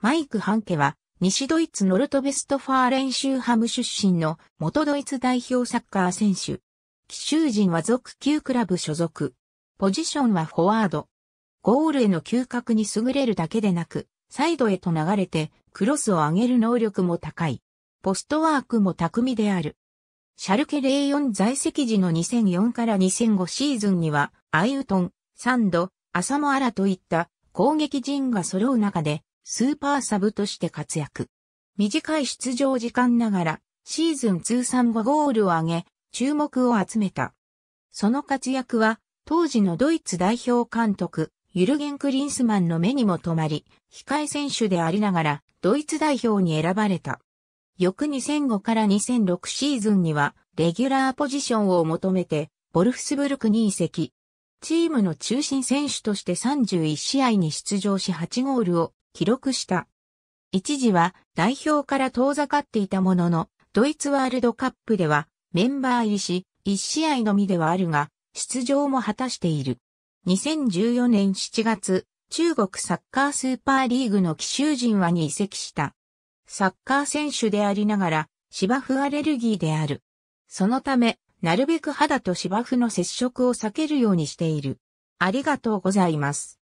マイク・ハンケは、西ドイツノルトベストファーレンーハム出身の元ドイツ代表サッカー選手。奇襲陣は属級クラブ所属。ポジションはフォワード。ゴールへの嗅覚に優れるだけでなく、サイドへと流れてクロスを上げる能力も高い。ポストワークも巧みである。シャルケ04在籍時の2004から2005シーズンには、アイウトン、サンド、アサモアラといった攻撃陣が揃う中で、スーパーサブとして活躍。短い出場時間ながら、シーズン通算5ゴールを挙げ、注目を集めた。その活躍は、当時のドイツ代表監督、ユルゲン・クリンスマンの目にも留まり、控え選手でありながら、ドイツ代表に選ばれた。翌2005から2006シーズンには、レギュラーポジションを求めて、ボルフスブルクに移籍。チームの中心選手として31試合に出場し8ゴールを記録した。一時は代表から遠ざかっていたものの、ドイツワールドカップではメンバー入りし、1試合のみではあるが、出場も果たしている。2014年7月、中国サッカースーパーリーグの奇襲陣はに移籍した。サッカー選手でありながら、芝生アレルギーである。そのため、なるべく肌と芝生の接触を避けるようにしている。ありがとうございます。